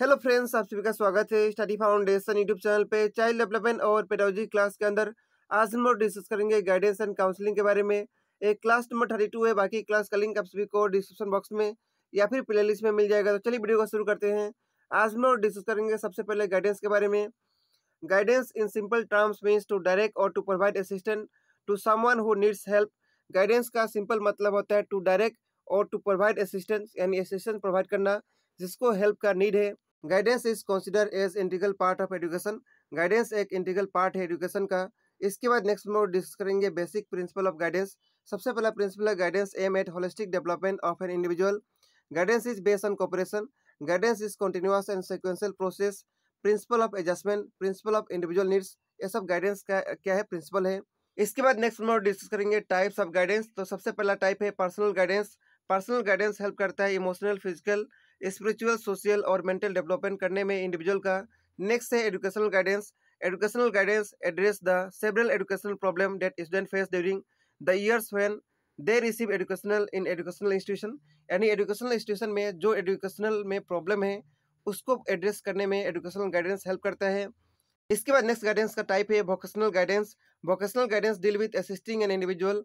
hello friends आप सभी का स्वागत है स्टडी फाउंडेशन यूट्यूब चैनल पे चाइल्ड डेवलपमेंट और पेडोलॉजी क्लास के अंदर आज हम लोग डिस्कस करेंगे गाइडेंस एंड काउंसलिंग के बारे में एक क्लास नंबर थर्टी टू है बाकी क्लास का लिंक आप सभी को डिस्क्रिप्शन बॉक्स में या फिर प्ले लिस्ट में मिल जाएगा तो चलिए वीडियो को शुरू करते हैं आज हम लोग डिस्कस करेंगे सबसे पहले गाइडेंस के बारे में guidance in simple terms means to direct और to provide assistant to someone who needs help guidance का सिंपल मतलब होता है टू डायरेक्ट और टू प्रोवाइड असिस्टेंस यानी असिस्टेंस प्रोवाइड करना जिसको हेल्प का नीड है guidance is consider as integral part of education guidance एक इंटीग्रल पार्ट है एजुकेशन का इसके बाद नेक्स्ट में डिस्कस करेंगे बेसिक प्रिंसिपल ऑफ गाइडेंस सबसे पहला प्रिंसिपल है guidance aim at holistic development of an individual guidance is based on cooperation guidance is continuous and sequential process principle of adjustment principle of individual needs ये सब guidance का क्या है principal है इसके बाद नेक्स्ट में डिस्कस करेंगे टाइप्स ऑफ गाइडेंस तो सबसे पहला टाइप है personal guidance personal guidance help करता है इमोशनल फिजिकल स्पिरिचुअल सोशल और मेंटल डेवलपमेंट करने में इंडिविजुअल का नेक्स्ट है educational guidance educational guidance address the several educational problem that student face during the years when they receive educational in educational institution यानी educational institution में जो educational में problem है उसको एड्रेस करने में एजुकेशनल गाइडेंस हेल्प करता है इसके बाद नेक्स्ट गाइडेंस का टाइप है vocational guidance vocational guidance deal with assisting an individual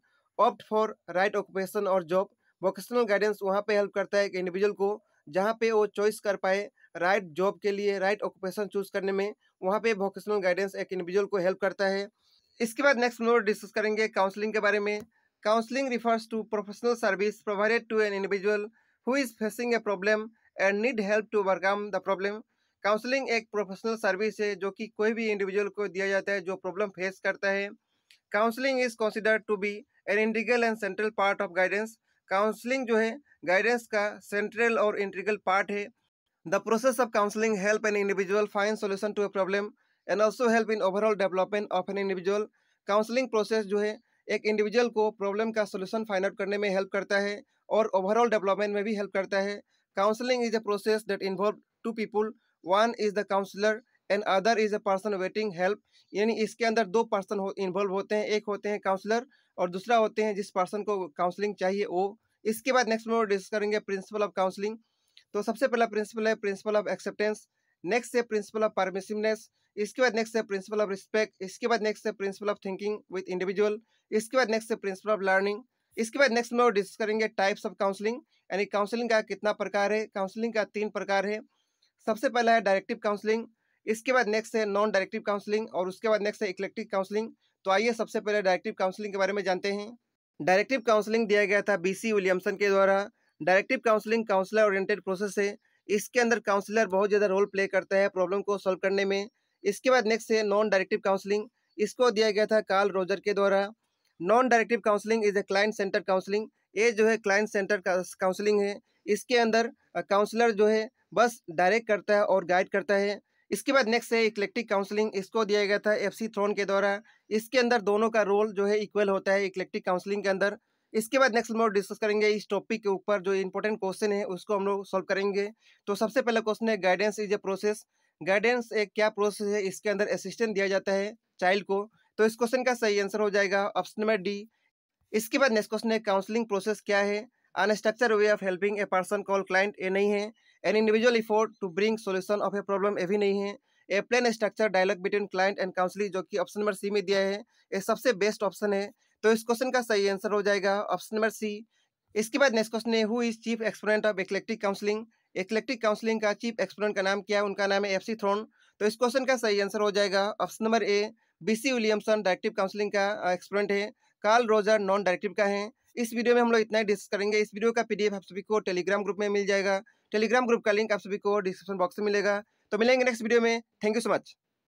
opt for right occupation और जॉब वोकेशनल गाइडेंस वहाँ पे हेल्प करता है कि इंडिविजुअल को जहाँ पे वो चॉइस कर पाए राइट जॉब के लिए राइट ऑक्यूपेशन चूज करने में वहाँ पे वोकेशनल गाइडेंस एक इंडिविजुअल को हेल्प करता है इसके बाद नेक्स्ट नोट डिस्कस करेंगे काउंसलिंग के बारे में counselling refers to professional service provided to an individual who is facing a problem and need help to overcome the problem counselling एक प्रोफेशनल सर्विस है जो कि कोई भी इंडिविजुअल को दिया जाता है जो प्रॉब्लम फेस करता है counselling is considered to be an integral and central part of guidance counselling जो है गाइडेंस का सेंट्रल और इंटीग्रल पार्ट है the process of counselling help an individual find solution to a problem and also help in overall development of an individual counselling process जो है एक individual को problem का सोल्यूशन फाइंड आउट करने में help करता है और ओवरऑल डेवलपमेंट में भी हेल्प करता है counselling is a process that involve two people one is the counsellor and other is a person waiting help यानी इसके अंदर दो पर्सन हो इन्वॉल्व होते हैं एक होते हैं काउंसलर और दूसरा होते हैं जिस पर्सन को काउंसलिंग चाहिए वो इसके बाद नेक्स्ट में डिस्कस करेंगे प्रिंसिपल ऑफ काउंसलिंग तो सबसे पहला प्रिंसिपल है प्रिंसिपल ऑफ एक्सेप्टेंस नेक्स्ट है प्रिंसिपल ऑफ परमिसिवनेस इसके बाद नेक्स्ट है प्रिंसिपल ऑफ रिस्पेक्ट इसके बाद नेक्स्ट है principle of thinking with individual इसके बाद नेक्स्ट है प्रिंसिपल ऑफ लर्निंग इसके बाद नेक्स्ट में डिस्कस करेंगे टाइप्स ऑफ काउंसलिंग यानी काउंसलिंग का कितना प्रकार है काउंसलिंग का तीन प्रकार है सबसे पहला है डायरेक्टिव काउंसलिंग इसके बाद नेक्स्ट है नॉन डायरेक्टिव काउंसलिंग और उसके बाद नेक्स्ट है इलेक्ट्रिक काउंसलिंग तो आइए सबसे पहले डायरेक्टिव काउंसलिंग के बारे में जानते हैं डायरेक्टिव काउंसलिंग दिया गया था बीसी विलियमसन के द्वारा directive counselling counsellor oriented process है इसके अंदर काउंसलर बहुत ज़्यादा रोल प्ले करता है प्रॉब्लम को सॉल्व करने में इसके बाद नेक्स्ट है नॉन डायरेक्टिव काउंसलिंग इसको दिया गया था कार्ल रोजर के द्वारा non directive counselling is a client centre counselling ये जो है क्लाइंट सेंटर काउंसलिंग है इसके अंदर काउंसलर जो है बस डायरेक्ट करता है और गाइड करता है इसके बाद नेक्स्ट है इक्लेक्टिक काउंसलिंग इसको दिया गया था एफ सी थ्रोन के द्वारा इसके अंदर दोनों का रोल जो है इक्वल होता है इक्लेक्टिक काउंसलिंग के अंदर इसके बाद नेक्स्ट हम लोग डिस्कस करेंगे इस टॉपिक के ऊपर जो इंपॉर्टेंट क्वेश्चन है उसको हम लोग सॉल्व करेंगे तो सबसे पहला क्वेश्चन है guidance is a process guidance एक क्या प्रोसेस है इसके अंदर असिस्टेंट दिया जाता है चाइल्ड को तो इस क्वेश्चन का सही आंसर हो जाएगा ऑप्शन नंबर डी इसके बाद नेक्स्ट क्वेश्चन है काउंसलिंग प्रोसेस क्या है unstructured way of helping a person call client ये नहीं है an individual effort to bring solution of a problem ये भी नहीं है a plain structure dialogue between client and counselling जो कि ऑप्शन नंबर सी में दिया है ये सबसे बेस्ट ऑप्शन है तो इस क्वेश्चन का सही आंसर हो जाएगा ऑप्शन नंबर सी इसके बाद नेक्स्ट क्वेश्चन है who is chief exponent of eclectic counselling eclectic counselling का चीफ एक्सपोनेंट का नाम क्या है उनका नाम है एफ सी थ्रोन तो इस क्वेश्चन का सही आंसर हो जाएगा option number A B C Williamson directive counselling का एक्सपोनेंट है कार्ल रोजर नॉन डायरेक्टिव का है इस वीडियो में हम लोग इतना ही डिस्कस करेंगे इस वीडियो का पीडीएफ आप सभी को टेलीग्राम ग्रुप में मिल जाएगा टेलीग्राम ग्रुप का लिंक आप सभी को डिस्क्रिप्शन बॉक्स में मिलेगा तो मिलेंगे नेक्स्ट वीडियो में थैंक यू सो मच